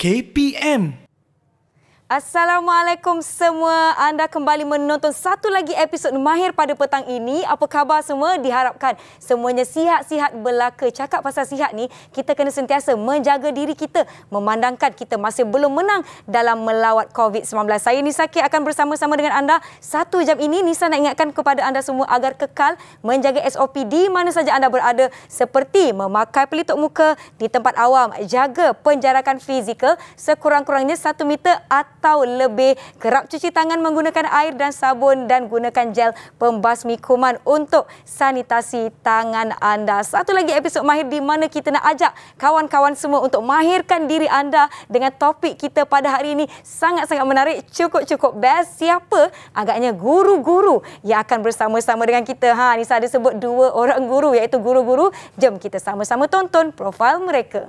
KPM. Assalamualaikum semua. Anda kembali menonton satu lagi episod Mahir pada petang ini. Apa khabar semua? Diharapkan semuanya sihat-sihat belaka. Cakap pasal sihat ni, kita kena sentiasa menjaga diri kita. Memandangkan kita masih belum menang dalam melawat COVID-19. Saya Nisaki akan bersama-sama dengan anda satu jam ini. Nisa nak ingatkan kepada anda semua agar kekal menjaga SOP di mana saja anda berada. Seperti memakai pelitup muka di tempat awam. Jaga penjarakan fizikal sekurang-kurangnya satu meter atau atau lebih kerap cuci tangan menggunakan air dan sabun dan gunakan gel pembasmi kuman untuk sanitasi tangan anda. Satu lagi episod Mahir di mana kita nak ajak kawan-kawan semua untuk mahirkan diri anda dengan topik kita pada hari ini sangat-sangat menarik, cukup-cukup best. Siapa agaknya guru-guru yang akan bersama-sama dengan kita. Ha, Anissa ada sebut dua orang guru iaitu guru-guru. Jom kita sama-sama tonton profil mereka.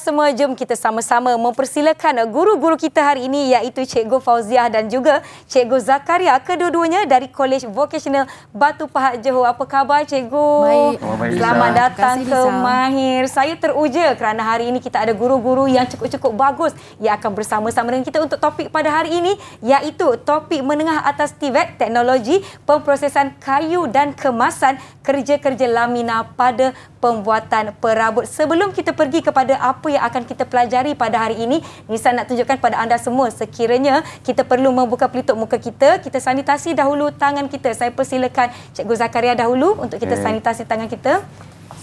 semua, jom kita sama-sama mempersilakan guru-guru kita hari ini iaitu Cikgu Fauziah dan juga Cikgu Zakaria, kedua-duanya dari Kolej Vocational Batu Pahat Johor. Apa khabar Cikgu? Baik. Oh, Selamat datang kasih, ke Mahir. Saya teruja kerana hari ini kita ada guru-guru yang cukup-cukup bagus yang akan bersama-sama dengan kita untuk topik pada hari ini iaitu topik menengah atas TVET teknologi pemprosesan kayu dan kemasan kerja-kerja lamina pada pembuatan perabot. Sebelum kita pergi kepada apa apa yang akan kita pelajari pada hari ini Nisan nak tunjukkan pada anda semua sekiranya kita perlu membuka pelitup muka kita kita sanitasi dahulu tangan kita saya persilakan Cikgu Zakaria dahulu untuk kita eh. sanitasi tangan kita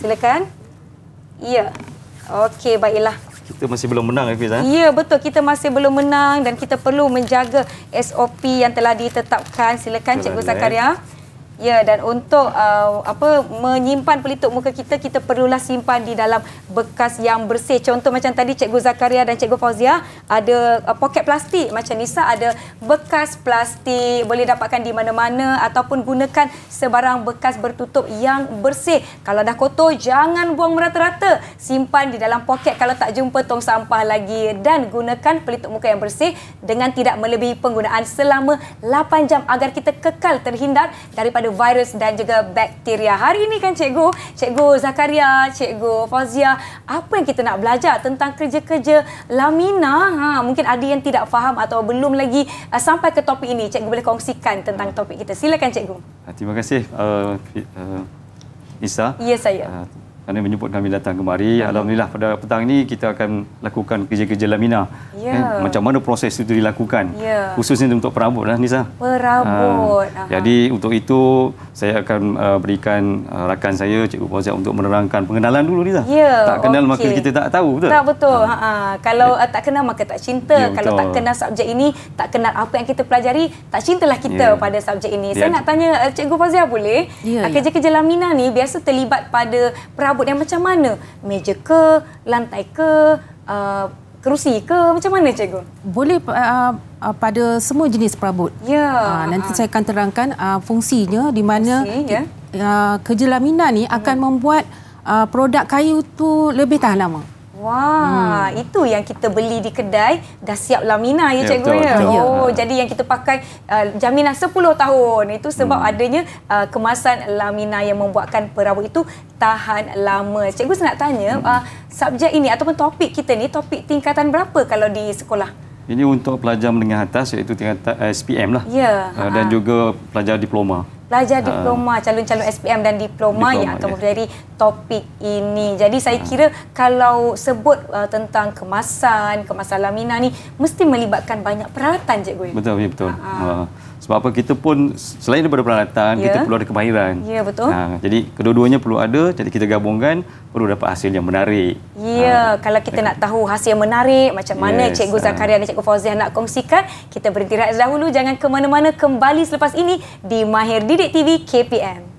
silakan ya okey baiklah kita masih belum menang Hafiz eh? Ya betul kita masih belum menang dan kita perlu menjaga SOP yang telah ditetapkan silakan Cikgu eh? Zakaria Ya dan untuk uh, apa menyimpan pelitup muka kita kita perlulah simpan di dalam bekas yang bersih. Contoh macam tadi Cikgu Zakaria dan Cikgu Fauzia ada uh, poket plastik. Macam Nisa ada bekas plastik boleh dapatkan di mana-mana ataupun gunakan sebarang bekas bertutup yang bersih. Kalau dah kotor jangan buang merata-rata. Simpan di dalam poket kalau tak jumpa tong sampah lagi dan gunakan pelitup muka yang bersih dengan tidak melebihi penggunaan selama 8 jam agar kita kekal terhindar daripada kepada virus dan juga bakteria. Hari ini kan cikgu, cikgu Zakaria, cikgu Fauzia, apa yang kita nak belajar tentang kerja-kerja lamina? Ha, mungkin ada yang tidak faham atau belum lagi uh, sampai ke topik ini. Cikgu boleh kongsikan tentang topik kita. Silakan cikgu. Ha, terima kasih. Uh, uh, Isa. Ya, saya. Uh, kerana menyebut kami datang kemari ya. alhamdulillah pada petang ini kita akan lakukan kerja-kerja lamina ya. eh, macam mana proses itu dilakukan ya. khususnya untuk perabot lah Nisa perabot ha. jadi untuk itu saya akan uh, berikan uh, rakan saya Cikgu Fauziah untuk menerangkan pengenalan dulu Nisa ya. tak kenal okay. maka kita tak tahu betul tak betul ha. Ha. kalau uh, tak kenal maka tak cinta ya, kalau tak kenal subjek ini tak kenal apa yang kita pelajari tak cintalah kita ya. pada subjek ini ya. saya nak tanya eh, Cikgu Fauziah boleh ya, uh, kerja-kerja lamina ni biasa terlibat pada perabot perabot yang macam mana? Meja ke, lantai ke, uh, kerusi ke, macam mana cikgu? Boleh uh, uh, uh pada semua jenis perabot. Ya. Uh, nanti uh, saya akan terangkan uh, fungsinya di mana fungsi, ya? uh, kerja laminan ni hmm. akan membuat uh, produk kayu tu lebih tahan lama. Wah, hmm. itu yang kita beli di kedai dah siap lamina ya, ya cikgu betul, ya. Betul. Oh, ha. jadi yang kita pakai uh, jaminan 10 tahun. Itu sebab hmm. adanya uh, kemasan lamina yang membuatkan perabot itu tahan lama. Cikgu saya nak tanya, hmm. uh, subjek ini ataupun topik kita ni topik tingkatan berapa kalau di sekolah? Ini untuk pelajar menengah atas iaitu tingkatan eh, SPM lah. Ya. Uh, dan ha. juga pelajar diploma pelajar ha. diploma, calon-calon SPM dan diploma, diploma yang akan yeah. menjadi topik ini. Jadi saya ha. kira kalau sebut uh, tentang kemasan, kemasan lamina ni mesti melibatkan banyak peralatan, cikgu. Betul, ya, betul. Ha. Uh. Sebab apa kita pun selain daripada peralatan, yeah. kita ya. perlu ada kemahiran. Ya, yeah, betul. Ha, jadi kedua-duanya perlu ada, jadi kita gabungkan perlu dapat hasil yang menarik. Ya, yeah, ha. kalau kita nak tahu hasil yang menarik, macam mana yes. Cikgu ha. Zakaria dan Cikgu Fauziah nak kongsikan, kita berhenti dahulu. Jangan ke mana-mana, kembali selepas ini di Mahir Didik TV KPM.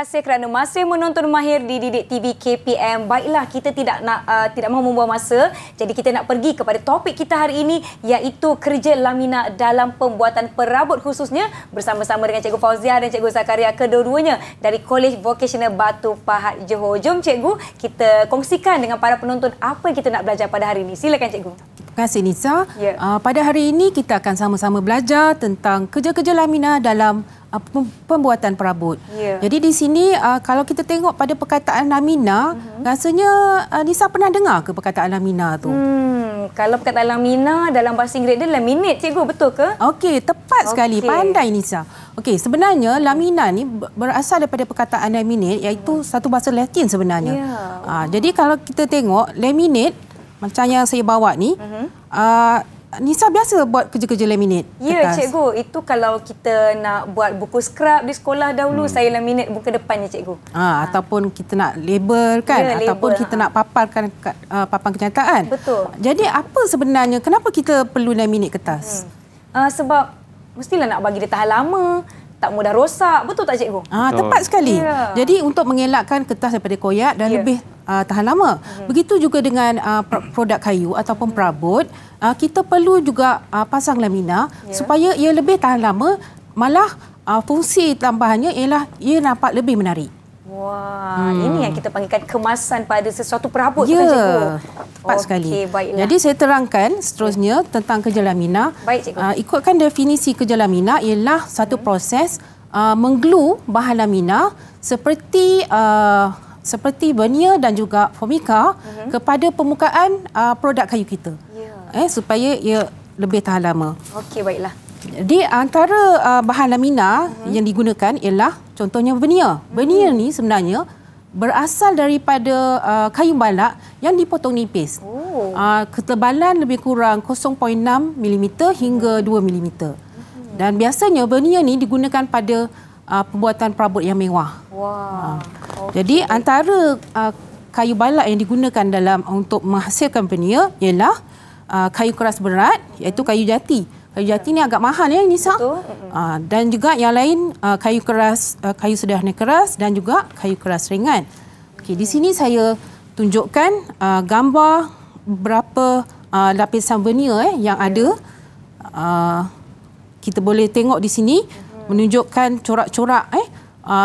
kasih kerana masih menonton Mahir di Didik TV KPM. Baiklah kita tidak nak uh, tidak mahu membuang masa. Jadi kita nak pergi kepada topik kita hari ini iaitu kerja lamina dalam pembuatan perabot khususnya bersama-sama dengan Cikgu Fauzia dan Cikgu Zakaria kedua-duanya dari Kolej Vocational Batu Pahat Johor. Jom Cikgu kita kongsikan dengan para penonton apa yang kita nak belajar pada hari ini. Silakan Cikgu kasih Nisa. Ya. Uh, pada hari ini kita akan sama-sama belajar tentang kerja-kerja lamina dalam uh, pembuatan perabot. Ya. Jadi di sini uh, kalau kita tengok pada perkataan lamina, uh mhm. -huh. rasanya uh, Nisa pernah dengar ke perkataan lamina tu? Hmm. Kalau perkataan lamina dalam bahasa Inggeris dia laminate cikgu betul ke? Okey, tepat sekali. Pandai Nisa. Okey, sebenarnya lamina ni berasal daripada perkataan laminate iaitu hmm. satu bahasa Latin sebenarnya. Ya. Uh, jadi kalau kita tengok laminate macam yang saya bawa ni, uh mhm. -huh. uh, Nisa biasa buat kerja-kerja laminate? Ya, kertas. cikgu. Itu kalau kita nak buat buku skrap di sekolah dahulu, hmm. saya laminate buku depannya, cikgu. Ha, ha. Ataupun kita nak label kan? Ya, ataupun label, kita ha. nak paparkan kat, uh, papan kenyataan. Betul. Jadi apa sebenarnya, kenapa kita perlu laminate kertas? Hmm. Uh, sebab mestilah nak bagi dia tahan lama tak mudah rosak. Betul tak cikgu? Ah, Betul. tepat sekali. Yeah. Jadi untuk mengelakkan kertas daripada koyak dan yeah. lebih uh, tahan lama. Hmm. Begitu juga dengan uh, produk kayu ataupun hmm. perabot, uh, kita perlu juga uh, pasang lamina yeah. supaya ia lebih tahan lama. Malah uh, fungsi tambahannya ialah ia nampak lebih menarik. Wah, hmm. ini yang kita panggilkan kemasan pada sesuatu perabot ya, tu kan ya, cikgu? Ya, sekali. Baiklah. Jadi saya terangkan seterusnya okay. tentang kerja lamina. Baik cikgu. Uh, ikutkan definisi kerja lamina ialah satu hmm. proses uh, ah, menglu bahan lamina seperti uh, seperti veneer dan juga formica hmm. kepada permukaan uh, produk kayu kita. Yeah. Eh, supaya ia lebih tahan lama. Okey, baiklah. Di antara uh, bahan lamina uh -huh. Hmm. yang digunakan ialah contohnya veneer. Uh -huh. Veneer hmm. ni sebenarnya berasal daripada uh, kayu balak yang dipotong nipis. Oh. Uh, ketebalan lebih kurang 0.6 mm hingga 2 mm. Uh -huh. Dan biasanya veneer ni digunakan pada uh, pembuatan perabot yang mewah. Wow. Uh. Ah. Okay. Jadi antara uh, kayu balak yang digunakan dalam untuk menghasilkan veneer ialah uh, kayu keras berat iaitu kayu jati. Uh -huh. Kayu jati ni agak mahal ya Nisa. Betul. Aa, ah, dan juga yang lain uh, kayu keras, uh, kayu sederhana keras dan juga kayu keras ringan. Okey, di sini saya tunjukkan uh, gambar berapa uh, lapisan vernier eh, yang yeah. ada. Uh, kita boleh tengok di sini mm menunjukkan corak-corak eh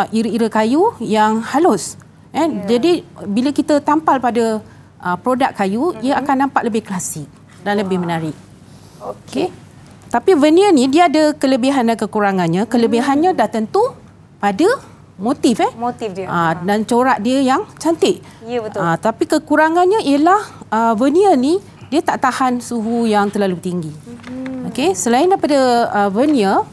iri-iri ira kayu yang halus. Eh. Yeah. Jadi bila kita tampal pada uh, produk kayu, mm-hmm. ia mhm. akan nampak lebih klasik dan wow. lebih menarik. Okey. Okay. Tapi veneer ni dia ada kelebihan dan kekurangannya. Kelebihannya dah tentu pada motif eh. Motif dia. Aa, ah, dan corak dia yang cantik. Ya betul. Aa, ah, tapi kekurangannya ialah uh, veneer ni dia tak tahan suhu yang terlalu tinggi. Hmm. Okey, selain daripada uh, veneer,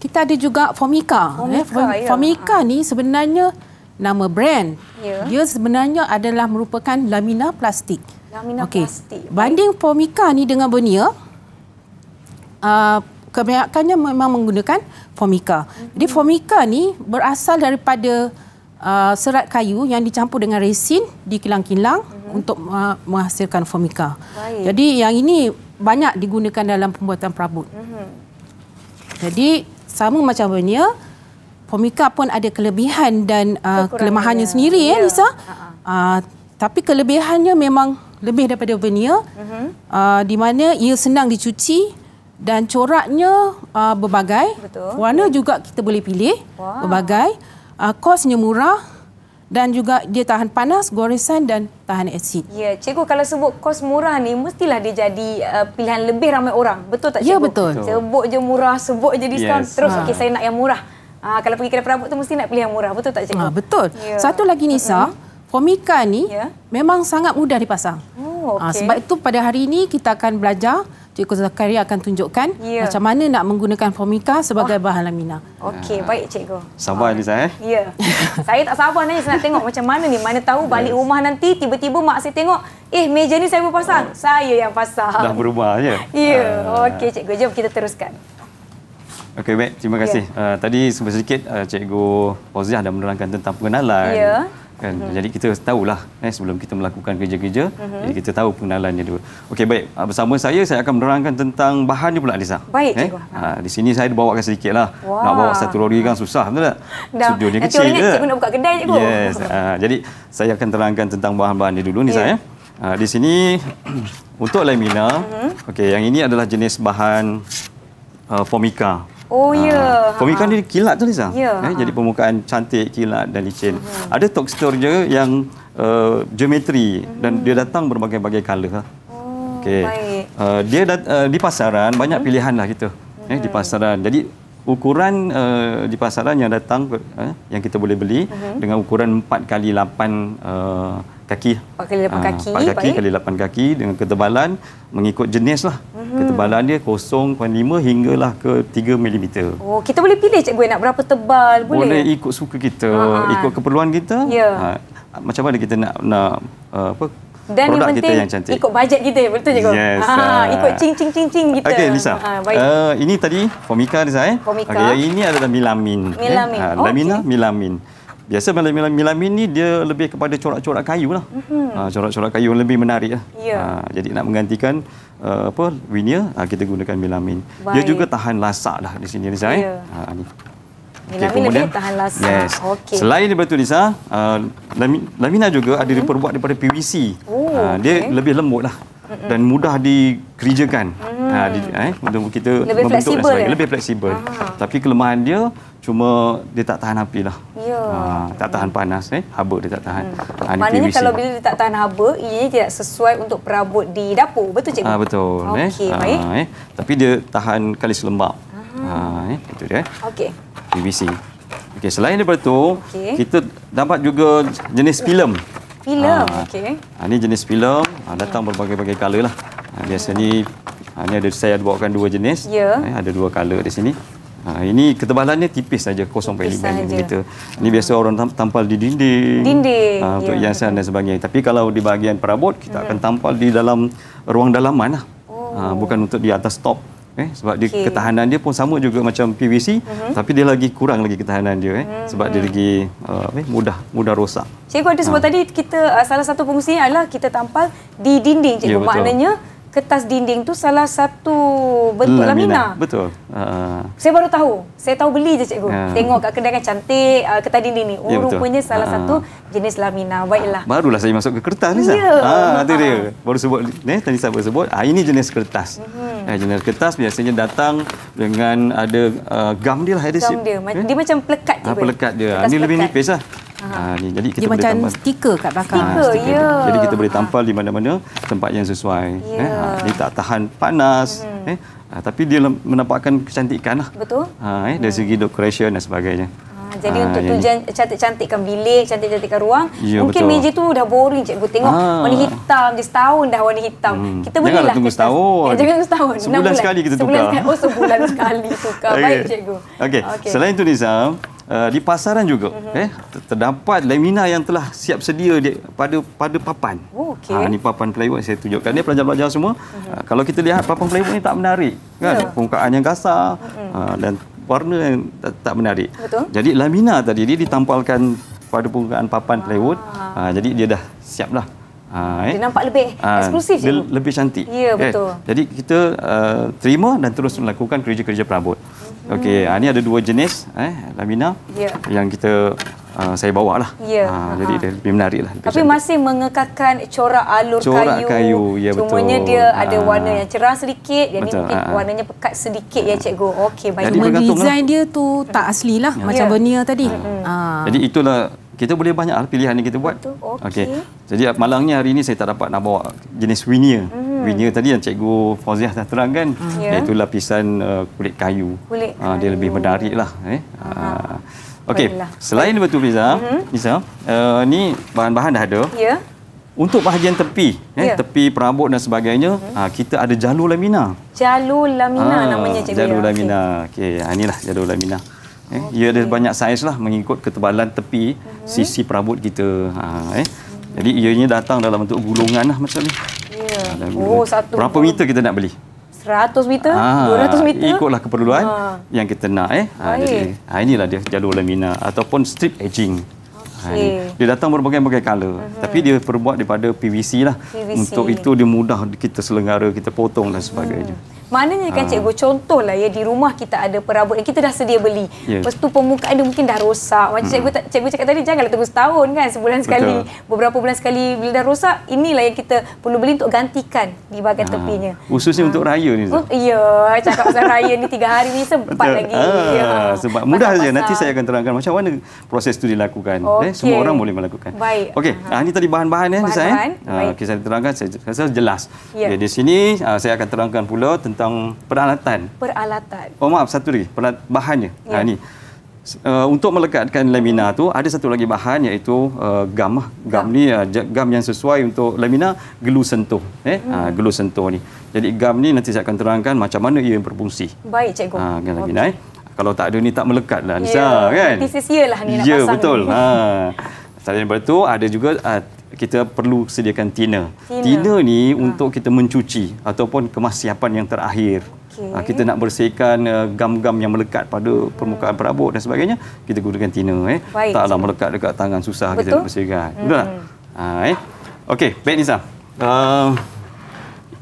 kita ada juga formica. Eh? formica eh, form, ya. formica Aa. ni sebenarnya nama brand. Ya. Dia sebenarnya adalah merupakan lamina plastik. Lamina okay. plastik. Banding formika ni dengan veneer Uh, kebanyakannya memang menggunakan formica. Jadi mhm. formica ni berasal daripada uh, serat kayu yang dicampur dengan resin di kilang-kilang uh-huh. Mhm. untuk uh, menghasilkan formica. Baik. Jadi yang ini banyak digunakan dalam pembuatan perabot. Uh-huh. Jadi sama macam benya formica pun ada kelebihan dan uh, kelemahannya sendiri ya, ya Lisa. Uh-huh. Uh, tapi kelebihannya memang lebih daripada veneer uh-huh. uh, di mana ia senang dicuci dan coraknya uh, berbagai. Betul. Warna Betul. juga kita boleh pilih wow. berbagai. Uh, kosnya murah dan juga dia tahan panas, goresan dan tahan asid. Ya, cikgu kalau sebut kos murah ni mestilah dia jadi uh, pilihan lebih ramai orang. Betul tak ya, cikgu? Ya, betul. Sebut je murah, sebut je diskaun, yes. terus ha. okey saya nak yang murah. Uh, kalau pergi kedai perabot tu mesti nak pilih yang murah. Betul tak cikgu? Ha, betul. Ya. Satu lagi Nisa, mm -hmm. Komika ni ya. memang sangat mudah dipasang. Oh, ah, okay. ha, sebab itu pada hari ini kita akan belajar, Cikgu Zakaria akan tunjukkan ya. macam mana nak menggunakan Formica sebagai oh. bahan lamina. Okey, baik Cikgu. Sabar Nisa saya. Eh? Ya, saya tak sabar ni, saya nak tengok macam mana ni. Mana tahu balik yes. rumah nanti tiba-tiba mak saya tengok, eh meja ni saya berpasang. Oh. Saya yang pasang. Dah berubah je. Ya, ya. okey Cikgu. Jom kita teruskan. Okey, baik. Terima ya. kasih. Ya. Uh, tadi sebentar sedikit uh, Cikgu Fauziah dah menerangkan tentang pengenalan. Ya kan uh-huh. jadi kita tahulah eh sebelum kita melakukan kerja-kerja uh-huh. jadi kita tahu pengenalannya dulu okey baik ah, bersama saya saya akan menerangkan tentang bahan ni pula Lisa baik eh? cikgu ha, di sini saya bawa bawakan sedikitlah nak bawa satu lori kan susah betul tak Dah. studio ni kecil ke cikgu nak buka kedai cikgu yes ha, jadi saya akan terangkan tentang bahan-bahan ni dulu ni yeah. Ya. Ya. ha, di sini untuk lamina uh-huh. Mhm. okey yang ini adalah jenis bahan uh, formica Oh ya. Yeah. Pemikiran dia kilat tu Liza. Yeah. Eh, jadi permukaan cantik, kilat dan licin. Mm. Ada tekstur je yang uh, geometri mm. dan hmm. dia datang berbagai-bagai color. Ha. Oh, okay. baik. Uh, dia uh, di pasaran banyak hmm. pilihan lah kita. Mm. Eh, di hmm. pasaran. Jadi ukuran uh, di pasaran yang datang uh, yang kita boleh beli mm-hmm. dengan ukuran 4x8 uh, kaki. 4 kali lapan ah, kaki. 4 kaki kali lapan kaki dengan ketebalan mengikut jenis lah. Mm-hmm. Ketebalan dia 0.5 hinggalah ke 3 mm. Oh, kita boleh pilih cikgu nak berapa tebal? Boleh, boleh ikut suka kita, Ha-ha. Ah. ikut keperluan kita. Yeah. Ya. Ha, macam mana kita nak, nak uh, apa, dan Produk kita yang cantik. ikut bajet kita betul je yes, ha, uh, ikut cing cing cing cing kita okey lisa ha, Uh, ini tadi formica lisa eh formica. okay ini adalah milamin eh? milamin eh? uh, lamina okay. milamin Biasa melami-lami ni dia lebih kepada corak-corak kayu lah. Mm-hmm. corak-corak kayu yang lebih menarik lah. Yeah. Ya. Ha, jadi nak menggantikan uh, apa veneer, ha, kita gunakan milamin. Baik. Dia juga tahan lasak lah di sini Nisa. Yeah. Ha, eh. ya. ah, ni. Okay, melamin lebih tahan lasak. Yes. Okay. Selain daripada itu Nisa, uh, lamina juga mm-hmm. ada mhm. diperbuat daripada PVC. Oh, ha, dia okay. lebih lembut lah. Mm-mm. dan mudah dikerjakan Ah, hmm. uh, di, eh, untuk kita lebih membentuk fleksibel dan ya? lebih fleksibel. Aha. Tapi kelemahan dia cuma dia tak tahan api lah. Ya. Uh, tak tahan panas eh, habuk dia tak tahan. Hmm. Uh, Maknanya kalau bila dia tak tahan habuk, ia tidak sesuai untuk perabot di dapur. Betul cikgu? Uh, betul. Eh. Okey, eh. baik. Uh, eh. Tapi dia tahan kalis lembap. Ha, eh. itu dia. Eh. Okey. PVC. Okey, selain daripada itu, okay. kita dapat juga jenis film. Film, okey. ini jenis film, ha, datang berbagai-bagai color lah. Ha, biasanya hmm. Ha, ini ada saya bawakan dua jenis. Ya. Ha, ada dua color di sini. Ha, ini ketebalannya tipis saja 0.5 mm. Ini biasa orang tampal di dinding. Dinding. Ha, untuk ya. hiasan dan sebagainya. Tapi kalau di bahagian perabot, kita hmm. akan tampal di dalam ruang dalaman. Lah. Ha, oh. Ha, bukan untuk di atas top. Eh, sebab okay. dia ketahanan dia pun sama juga macam PVC uh hmm. -huh. tapi dia lagi kurang lagi ketahanan dia eh, uh hmm. -huh. sebab dia lagi uh, mudah mudah rosak. Cikgu ada sebab ha. tadi kita uh, salah satu fungsi adalah kita tampal di dinding cikgu ya, maknanya betul kertas dinding tu salah satu bentuk lamina. Hmm, lamina. Betul. Uh. Saya baru tahu. Saya tahu beli je cikgu. Uh. Tengok kat kedai kan cantik uh, kertas dinding ni. Oh, yeah, ya, rupanya salah uh. satu jenis lamina. Baiklah. Barulah saya masuk ke kertas ni, Zah. Yeah. Ya. Ha, dia. Baru sebut. Ni, tadi saya baru sebut. Ha, ini jenis kertas. Mm-hmm. jenis kertas biasanya datang dengan ada uh, gam dia lah. gam dia. Okay. Eh? Dia macam pelekat. Ha, pelekat dia. Ini lebih nipis lah. Ha, ni. Jadi kita dia boleh macam stiker kat belakang. ha, stiker. Yeah. Jadi kita boleh tampal ha. di mana-mana tempat yang sesuai. Yeah. Ya. Eh, ha, ni tak tahan panas. Hmm. Eh. Ha, tapi dia menampakkan kecantikan. Lah. Betul. Ha, eh, dari segi decoration dan sebagainya. Jadi ha, untuk tujuan cantik-cantikkan bilik, cantik-cantikkan ruang, ya, mungkin betul. meja tu dah boring cikgu. Tengok ha. warna hitam, dia setahun dah warna hitam. Hmm. Kita boleh lah. tunggu setahun. Kita, eh, jangan tunggu setahun. Sebulan sekali kita tukar. Sebulan sekali. Oh, sebulan sekali tukar. Okay. Baik cikgu. Okey. Okay. Selain tu Nizam, Eh, di pasaran juga mm-hmm. eh terdapat lamina yang telah siap sedia di, pada pada papan. Oh, okay. Ha ni papan plywood saya tunjukkan ni pelajar-pelajar semua. Uh-huh. Ha, kalau kita lihat papan plywood ni tak menarik kan? Yeah. Permukaan yang kasar uh-huh. ha, dan warna yang tak, tak menarik. Betul. Jadi lamina tadi dia ditampalkan pada permukaan papan plywood. Ah. Ha, jadi dia dah siaplah. Ha, eh. Dia nampak lebih ha, eksklusif dia Lebih cantik. Ya, yeah, betul. Eh, jadi kita uh, terima dan terus melakukan kerja-kerja perabot. Yeah. Okey, hmm. ha, ni ada dua jenis eh lamina yeah. yang kita uh, saya bawa lah. Yeah. Ya. Ha, jadi dia lebih menarik lah. Tapi cantik. masih mengekalkan corak alur corak kayu. kayu. Ya, Cuma dia ada ah. warna yang cerah sedikit. Jadi betul. mungkin ha. warnanya pekat sedikit ya, ya cikgu. Okey, baik. Cuma lah. desain dia tu tak asli lah. Ya. Macam yeah. Ya. tadi. Ha. Jadi itulah kita boleh banyak lah pilihan yang kita buat. Okey. Okay. Jadi malangnya hari ini saya tak dapat nak bawa jenis veneer. Hmm winya tadi yang cikgu Fauziah dah terangkan hmm. Ah. Ya. iaitu yeah. lapisan uh, kulit kayu. Kulit uh, dia kayu. lebih menariklah eh. uh Okey. Selain okay. batu pisang, uh-huh. pisang, uh, ni bahan-bahan dah ada. Ya. Yeah. Untuk bahagian tepi, eh, yeah. tepi perabot dan sebagainya, uh-huh. kita ada jalur lamina. Jalur lamina ah, namanya cikgu. Ya. Jalur lamina. Okey, okay. inilah jalur lamina. Eh, okay. ia ada banyak saiz lah mengikut ketebalan tepi uh-huh. sisi perabot kita. Ha, eh. Jadi ianya datang dalam bentuk gulungan lah macam ni. Ya. Ah, oh, satu. Berapa meter kita nak beli? 100 meter, ah, 200 meter. Ikutlah keperluan ah. yang kita nak eh. Ha, jadi, ha, inilah dia jalur lamina ataupun strip edging. Okay. Ha, dia datang berbagai-bagai color, uh mhm. -huh. tapi dia perbuat daripada PVC lah. PVC. Untuk itu dia mudah kita selenggara, kita potong dan sebagainya. Hmm. Maknanya kan ha. cikgu contohlah ya di rumah kita ada perabot yang kita dah sedia beli. Yeah. Lepas tu permukaan dia mungkin dah rosak. Macam hmm. cikgu cikgu cakap tadi janganlah tunggu setahun kan sebulan sekali, beberapa bulan sekali bila dah rosak inilah yang kita perlu beli untuk gantikan di bahagian ah, tepinya. Khususnya ha. untuk raya ni. Oh, ya, cakap pasal raya ni tiga hari ni sempat Betul. lagi. Ha. Ya. Sebab mudah saja nanti saya akan terangkan macam mana proses tu dilakukan. Okay. Eh, semua orang boleh melakukan. Baik. Okey, ha. ha. ini tadi bahan-bahan ya bahan -bahan. saya. Ha. Okay, saya terangkan saya, saya jelas. Yeah. Okay, di sini saya akan terangkan pula tentang tentang peralatan. Peralatan. Oh maaf satu lagi peralat, bahannya. Ya. Ha Uh, untuk melekatkan lamina tu ada satu lagi bahan iaitu uh, gam gam ni uh, gam yang sesuai untuk lamina glue sentuh eh ha, hmm. uh, gelu sentuh ni jadi gam ni nanti saya akan terangkan macam mana ia berfungsi baik cikgu uh, kan lamina okay. eh? kalau tak ada ni tak melekat lah yeah. Ya, Nisa kan artificial lah ni yeah, nak ya, pasang betul ha selain daripada tu ada juga uh, kita perlu sediakan tina. Tina, tina ni ha. untuk kita mencuci ataupun kemasihapan yang terakhir. Okay. Ha, ah, kita nak bersihkan eh, gam-gam uh, yang melekat pada hmm. permukaan perabot dan sebagainya, kita gunakan tina. Eh. Taklah melekat dekat tangan, susah Betul? kita nak bersihkan. Hmm. Betul tak? Ha, eh. Okey, baik Nisa. Uh,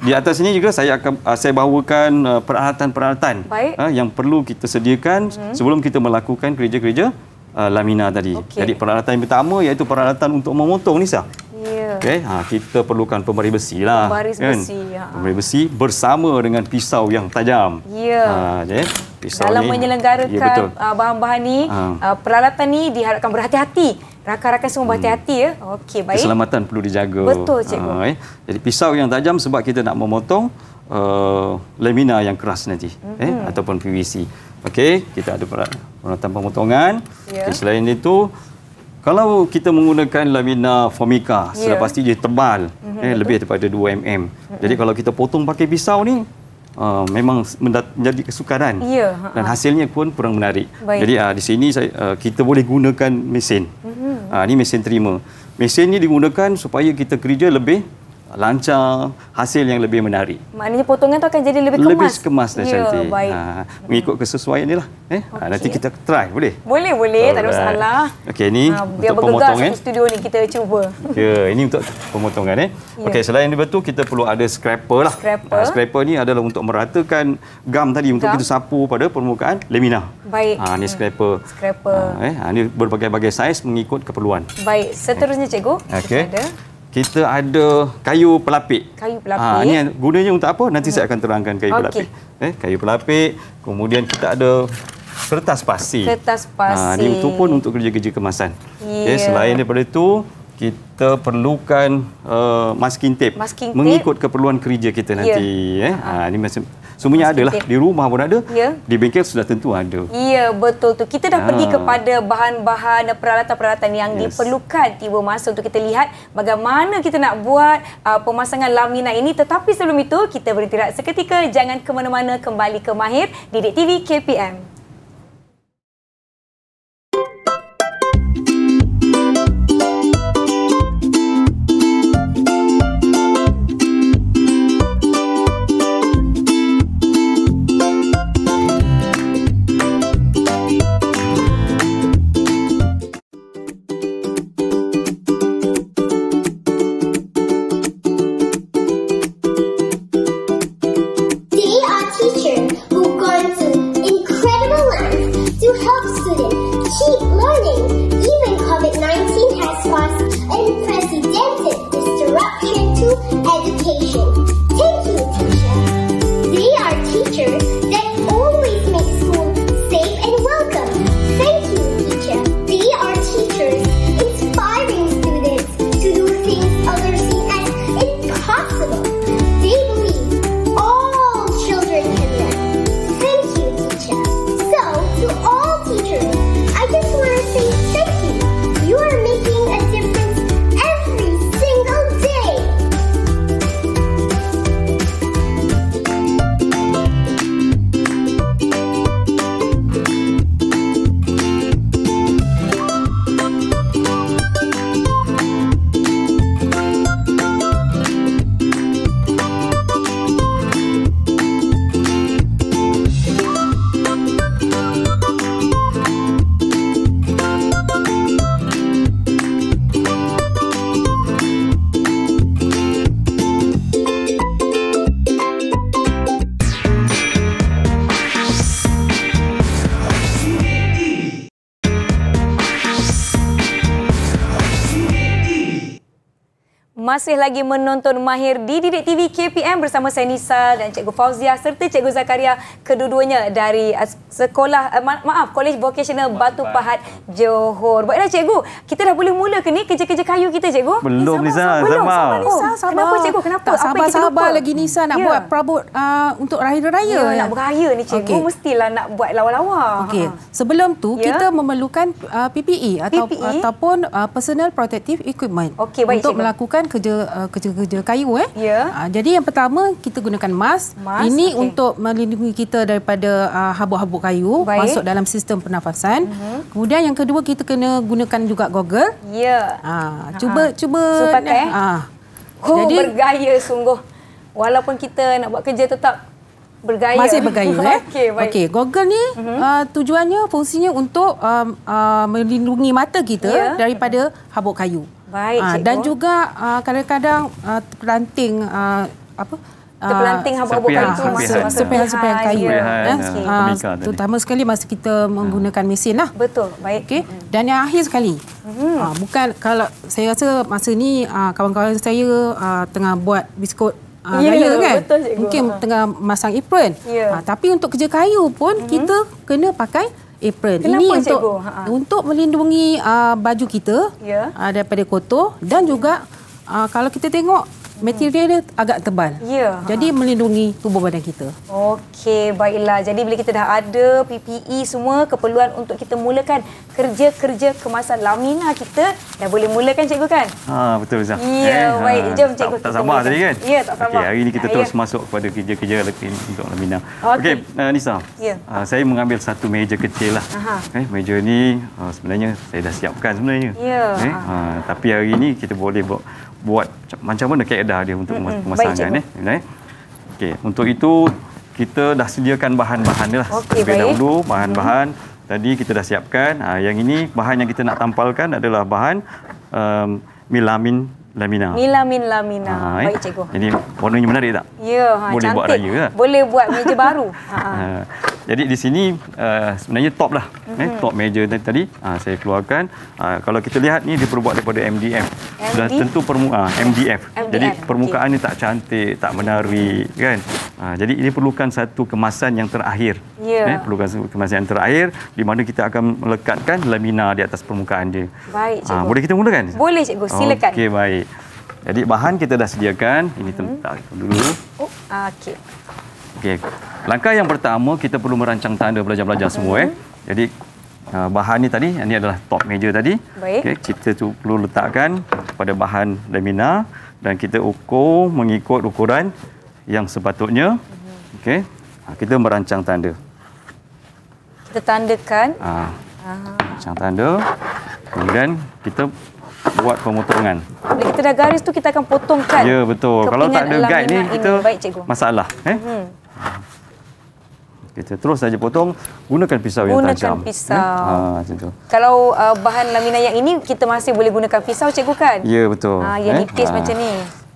di atas ini juga saya akan uh, saya bawakan uh, peralatan-peralatan uh, yang perlu kita sediakan hmm. sebelum kita melakukan kerja-kerja uh, lamina tadi. Okay. Jadi peralatan yang pertama iaitu peralatan untuk memotong ni sah. Ya. Okay, ha, kita perlukan pembaris besi lah. Pembaris kan? besi. Ha. Pembaris besi bersama dengan pisau yang tajam. Ya. Ha, pisau Dalam ni, menyelenggarakan ya, uh, bahan-bahan ni, ha. Uh, peralatan ni diharapkan berhati-hati. Rakan-rakan semua hmm. berhati-hati ya. Okey, baik. Keselamatan perlu dijaga. Betul, ha, cikgu. Ha, Jadi pisau yang tajam sebab kita nak memotong uh, lamina yang keras nanti. Mm-hmm. Eh, ataupun PVC. Okey, kita ada peralatan pemotongan. Yeah. Okay, selain itu, kalau kita menggunakan lamina formica, yeah. sudah pasti dia tebal. Mm -hmm, eh, lebih daripada 2 mm. Mm -hmm. Jadi kalau kita potong pakai pisau ni, uh, memang menjadi kesukaran. Yeah, uh -huh. Ha, ha. Dan hasilnya pun kurang menarik. Baik. Jadi uh, di sini saya, uh, kita boleh gunakan mesin. Mm -hmm. uh, ah, ini mesin terima. Mesin ini digunakan supaya kita kerja lebih lancar, hasil yang lebih menarik. Maknanya potongan tu akan jadi lebih kemas. Lebih kemas dan yeah, cantik. Ha, mengikut kesesuaian ni lah. Eh? Okay. Ha, nanti kita try, boleh? Boleh, boleh. Alright. Tak ada masalah. Okey, ni ha, untuk pemotongan. Biar eh. studio ni, kita cuba. Ya, yeah, ini untuk pemotongan. Eh? Yeah. Okey, selain daripada tu, kita perlu ada scraper lah. Scraper. Ha, scraper ni adalah untuk meratakan gam tadi untuk gam. kita sapu pada permukaan lamina. Baik. Ha, ni scraper. Scraper. Ha, eh? ha, ni berbagai-bagai saiz mengikut keperluan. Baik, seterusnya cikgu. Okey. Kita ada kita ada kayu pelapik. Kayu ha, pelapik. Ha, ini gunanya untuk apa? Nanti hmm. saya akan terangkan kayu okay. pelapik. Eh, kayu pelapik. Kemudian kita ada kertas pasti. Kertas pasti. Ha, ini itu pun untuk kerja-kerja kemasan. Yeah. Okay, selain daripada itu, kita perlukan uh, masking tape. Masking tape. Mengikut keperluan kerja kita nanti. Yeah. Eh. Ha, ini masih Semuanya ada lah. Di rumah pun ada. Ya. Di bengkel sudah tentu ada. Ya, betul tu. Kita dah ha. pergi kepada bahan-bahan peralatan-peralatan yang yes. diperlukan tiba masa untuk kita lihat bagaimana kita nak buat uh, pemasangan lamina ini. Tetapi sebelum itu, kita berhenti seketika. Jangan ke mana-mana kembali ke Mahir, Didik TV KPM. masih lagi menonton Mahir di Didik TV KPM bersama saya Nisa dan Cikgu Fauzia serta Cikgu Zakaria keduanya dari Sekolah eh, ma- maaf College Vocational Batu, Batu Pahat Johor. Baiklah cikgu, kita dah boleh mula ke ni kerja-kerja kayu kita cikgu? Belum Nisa, sabar. Nisa, sabar. Sabar. Oh, sabar. Kenapa cikgu? Kenapa? Tak, sabar, Apa sabar sabar lagi Nisa nak yeah. buat perabot uh, untuk raya raya. Ya, yeah, nak beraya ni cikgu okay. mestilah nak buat lawa-lawa. Okey. Ha. Sebelum tu yeah. kita memerlukan uh, PPE atau PPE? ataupun uh, personal protective equipment okay, baik, untuk cikgu. melakukan kerja uh, kerja kayu eh. Yeah. Uh, jadi yang pertama kita gunakan mask. mask? Ini okay. untuk melindungi kita daripada uh, habuk-habuk kayu Baik. masuk dalam sistem pernafasan. Uh mhm. -huh. Kemudian yang kedua kita kena gunakan juga goggle. Ya. Yeah. Ha, ha, ha cuba cuba so, Ha. Ha. Oh, Jadi bergaya sungguh. Walaupun kita nak buat kerja tetap bergaya. Masih bergaya eh. Okey, okay, goggle ni uh -huh. uh, tujuannya fungsinya untuk uh, uh, melindungi mata kita yeah. daripada habuk kayu. Baik, ha, dan juga ah, kadang-kadang uh, uh, peranting uh, apa terpelanting ah, habuk-habukan itu masa serpihan kayu. kaya. Serpihan, okay. uh, terutama sekali masa kita hmm. menggunakan mesin lah. Betul, baik. Okay. Hmm. Dan yang akhir sekali, hmm. uh, bukan kalau saya rasa masa ni uh, kawan-kawan saya uh, tengah buat biskut uh, yeah, raya kan? Betul, Mungkin uh. tengah masang apron. Yeah. Ya. Uh, tapi untuk kerja kayu pun hmm. kita kena pakai apron. Kenapa, Ini untuk cikgu? Ha. untuk melindungi uh, baju kita yeah. Ya. uh, daripada kotor dan juga uh, kalau kita tengok material dia agak tebal. Ya. Jadi melindungi tubuh badan kita. Okey, baiklah. Jadi bila kita dah ada PPE semua, keperluan untuk kita mulakan kerja-kerja kemasan lamina kita dah boleh mulakan cikgu kan? Ha, betul Zah. Ya, eh, ha. baik. Jom ha, cikgu. Tak, tak sabar tadi kan? Ya, tak sabar. Okey, hari ini kita terus ya. masuk kepada kerja-kerja untuk lamina. Okey, okay, uh, eh, Nisa. Ya. Uh, saya mengambil satu meja kecil lah. Aha. Eh, meja ni uh, sebenarnya saya dah siapkan sebenarnya. Ya. Eh, uh, tapi hari ini kita boleh buat buat macam mana kaedah dia untuk mm-hmm. pemasangan eh. Okay. untuk itu kita dah sediakan bahan-bahan dia lah. Okay, Lebih baik. dahulu bahan-bahan mm-hmm. tadi kita dah siapkan. Ha, yang ini bahan yang kita nak tampalkan adalah bahan um, milamin lamina. Milamin lamina. Ha, baik cikgu. Jadi warnanya menarik tak? Ya, ha, Boleh cantik. buat raya lah. Boleh buat meja baru. Ha. ha. Ah. Jadi di sini uh, sebenarnya top lah. Mm-hmm. Eh, mhm. top meja tadi, tadi uh, saya keluarkan. Uh, kalau kita lihat ni dia berbuat daripada MDF. MD? Sudah tentu permuka uh, MDF. MDF. Jadi permukaan okay. ni tak cantik, tak menarik kan. Uh, jadi ini perlukan satu kemasan yang terakhir. Yeah. Eh, perlukan satu kemasan yang terakhir di mana kita akan melekatkan lamina di atas permukaan dia. Baik cikgu. Uh, boleh kita mulakan? Boleh cikgu, silakan. Okey baik. Jadi bahan kita dah sediakan. Ini mm-hmm. tempat dulu. Oh, okey. Okey. Langkah yang pertama kita perlu merancang tanda pelajar-pelajar okay. semua eh. Mhm. Jadi ha, bahan ni tadi ini adalah top meja tadi. Okey, kita tu perlu letakkan pada bahan lamina dan kita ukur mengikut ukuran yang sepatutnya. Mhm. Okey. Ha, kita merancang tanda. Kita tandakan. Ha. Ah. Rancang tanda. Kemudian kita buat pemotongan. Bila kita dah garis tu kita akan potongkan. Ya betul. Kalau tak ada guide ni kita Baik, masalah eh. Hmm kita terus saja potong gunakan pisau gunakan yang tajam gunakan pisau ha, macam tu. kalau uh, bahan laminayak ini kita masih boleh gunakan pisau cikgu kan ya betul ha, yang eh? nipis ha. Ah. macam ni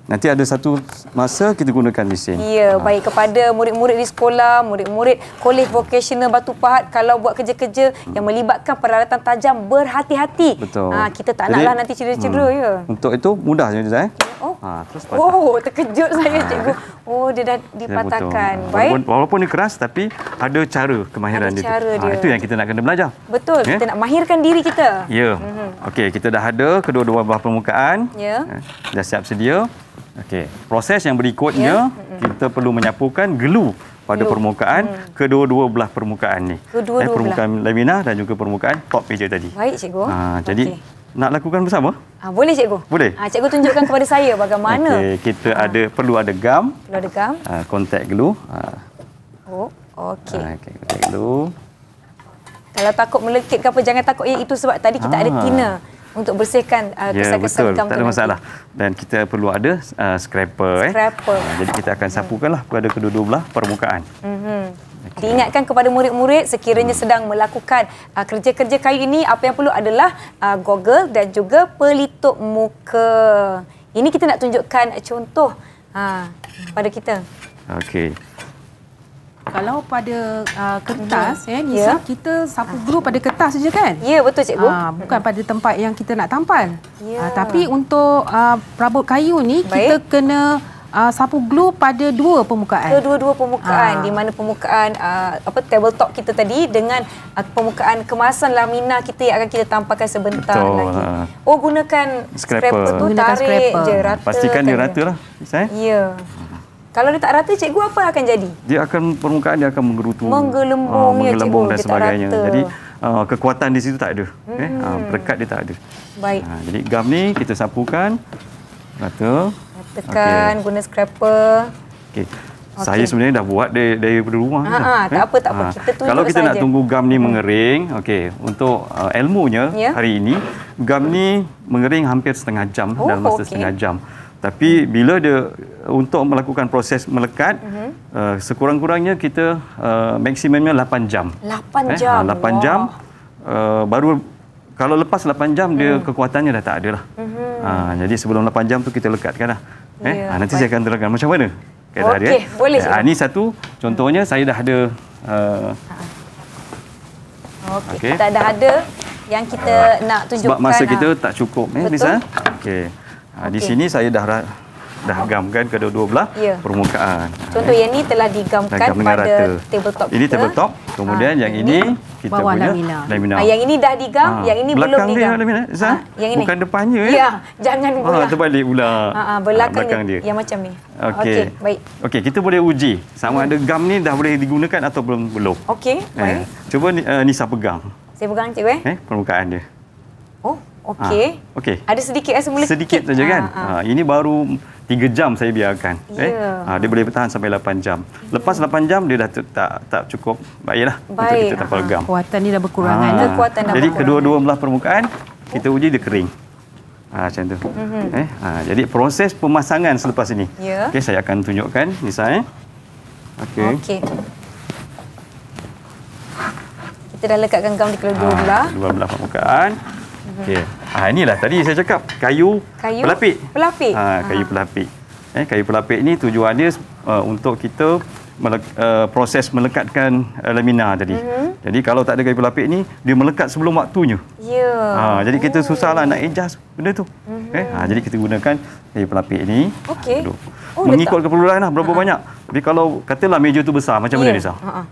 Nanti ada satu masa kita gunakan mesin. Ya, ha. baik kepada murid-murid di sekolah, murid-murid kolej vokasional Batu Pahat kalau buat kerja-kerja hmm. yang melibatkan peralatan tajam berhati-hati. Betul. Ha, kita tak naklah nanti cedera-cedera hmm. ya. Untuk itu mudah saja eh. Ya, oh. Ha, Oh, terkejut saya cikgu. Oh, dia dah dipatahkan. Ya, baik. Walaupun, walaupun dia keras tapi ada cara kemahiran ada cara dia. dia. Ha, itu yang kita nak kena belajar. Betul. Okay. Ya? Kita nak mahirkan diri kita. Ya. Hmm. Okey, kita dah ada kedua-dua bahan permukaan. Ya. Eh, dah siap sedia. Okey, proses yang berikutnya ya. kita perlu menyapukan gelu pada glue. Ya. permukaan hmm. kedua-dua belah permukaan ni. Kedua-dua eh, permukaan belah. lamina dan juga permukaan top meja tadi. Baik cikgu. Ha, jadi okay. nak lakukan bersama? Ha, boleh cikgu. Boleh. Ha, cikgu tunjukkan kepada saya bagaimana. Okey, kita ha. ada perlu ada gam. Perlu ada gam. Ha, kontak glue. Ha. Oh, okey. Ha, okay, kontak glue. Kalau takut melekit ke apa jangan takut ya itu sebab tadi kita ha. ada thinner untuk bersihkan uh, ya, kesan-kesan yeah, tu. betul. Tak ada masalah. Dan kita perlu ada uh, scraper. Eh. Scraper. Eh. Uh, jadi kita akan sapukanlah hmm. kepada kedua-dua belah permukaan. Hmm. Diingatkan kepada murid-murid sekiranya hmm. sedang melakukan uh, kerja-kerja kayu ini apa yang perlu adalah uh, goggle dan juga pelitup muka. Ini kita nak tunjukkan contoh uh, pada kita. Okey kalau pada uh, kertas mhm. eh, ya ni yeah. kita sapu guru pada kertas saja kan? Ya yeah, betul cikgu. Uh, bukan mhm. pada tempat yang kita nak tampal. Yeah. Ya. Uh, tapi untuk uh, perabot kayu ni Baik. kita kena Uh, sapu glue pada dua permukaan. Kedua-dua dua permukaan uh. di mana permukaan uh, apa tabletop kita tadi dengan uh, permukaan kemasan lamina kita yang akan kita tampakkan sebentar Betul. lagi. Ha. Oh gunakan scraper, scraper tu tarik scraper. je rata. Pastikan dia rata lah. Eh? Ya. Yeah. Kalau dia tak rata, cikgu apa akan jadi? Dia akan, permukaan dia akan menggerutu, Menggelembung, uh, menggelembung ya dan sebagainya. Jadi, uh, kekuatan di situ tak ada. Eh, ah, hmm. Eh? Uh, perekat dia tak ada. Baik. Uh, jadi, gam ni kita sapukan. Rata. Ratakan, okay. guna scraper. Okey. Okay. Saya sebenarnya dah buat dari dari rumah. Ha, ha, tak eh? apa, tak apa. Ha. Kita tunggu Kalau kita sahaja. nak tunggu gam ni hmm. mengering, okay. untuk uh, ilmunya yeah. hari ini, gam ni mengering hampir setengah jam oh, dalam masa okay. setengah jam. Tapi bila dia untuk melakukan proses melekat uh-huh. uh, sekurang-kurangnya kita uh, maksimumnya 8 jam. 8 eh, jam. 8 wow. jam uh, baru kalau lepas 8 jam dia hmm. kekuatannya dah tak ada lah. Uh-huh. Uh, jadi sebelum 8 jam tu kita lekatkanlah. Eh yeah, ya, uh, nanti baik. saya akan terangkan macam mana. Okey, okay, eh. boleh. Uh, ini satu contohnya saya dah ada uh, Okey, okay. kita dah ada yang kita uh, nak tunjukkan. Sebab masa lah. kita tak cukup eh Nisa. Okey. Ha, ah, okay. Di sini saya dah dah gamkan kedua-dua belah ya. permukaan. Contoh ha. yang ini telah digamkan pada rata. tabletop Ini kita. tabletop. Kemudian ha, yang ini, ini kita punya lamina. lamina. Ha, ah, yang ini dah digam, ha. yang ini belum digam. Belakang dia lamina, ha, yang ini. Bukan depannya. Ya, ya. jangan pula. Ha, terbalik pula. Ha, ha, belakang, ha, belakang dia. Yang macam ni. Okey, okay, baik. Okey, kita boleh uji sama hmm. ada gam ni dah boleh digunakan atau belum. belum. Okey, eh, baik. Eh. Cuba uh, Nisa pegang. Saya pegang, cikgu. Eh, eh permukaan dia. Oh, Okey. Ha, ah, okay. Ada sedikit eh semula. Sedikit saja kan. Ha, ha. Ha, ini baru 3 jam saya biarkan. Yeah. Eh? Ha, dia boleh bertahan sampai 8 jam. Ya. Lepas 8 jam, dia dah tak tak cukup. Baiklah. Baik. Untuk kita tak pelgam. Kekuatan ni dah berkurangan. Ha. Kekuatan dah berkurangan. Jadi kedua-dua belah permukaan, kita uji dia kering. Ha, macam tu. Mm-hmm. Eh? Ha, jadi proses pemasangan selepas ini. Yeah. Okey, saya akan tunjukkan. Ini saya. Eh. Okey. Okey. Kita dah lekatkan gam di kedua-dua belah. Dua belah permukaan. Okey. Ah inilah tadi saya cakap kayu, kayu pelapik. Pelapik. Ha, kayu Aha. pelapik. Eh kayu pelapik ni tujuannya uh, untuk kita melek, uh, proses melekatkan uh, lamina tadi. Mm-hmm. Jadi kalau tak ada kayu pelapik ni dia melekat sebelum waktunya. Ya. Yeah. Ha, jadi kita mm-hmm. susahlah nak adjust benda tu. Mm-hmm. Eh ha, jadi kita gunakan kayu pelapik ni. Okey. Ha, oh, Mengikut keperluanlah berapa Aha. banyak. Tapi kalau katalah meja tu besar macam yeah. mana ni Ha ya